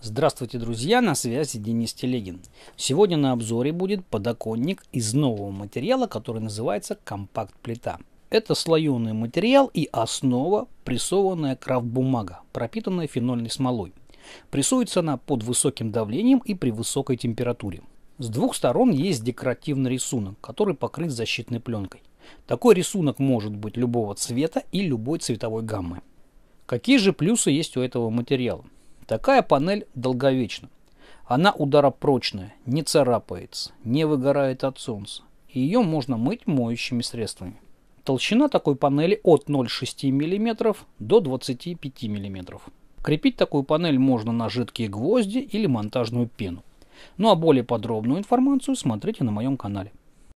Здравствуйте, друзья! На связи Денис Телегин. Сегодня на обзоре будет подоконник из нового материала, который называется компакт-плита. Это слоеный материал и основа прессованная крафт-бумага, пропитанная фенольной смолой. Прессуется она под высоким давлением и при высокой температуре. С двух сторон есть декоративный рисунок, который покрыт защитной пленкой. Такой рисунок может быть любого цвета и любой цветовой гаммы. Какие же плюсы есть у этого материала? Такая панель долговечна. Она ударопрочная, не царапается, не выгорает от солнца. И ее можно мыть моющими средствами. Толщина такой панели от 0,6 мм до 25 мм. Крепить такую панель можно на жидкие гвозди или монтажную пену. Ну а более подробную информацию смотрите на моем канале.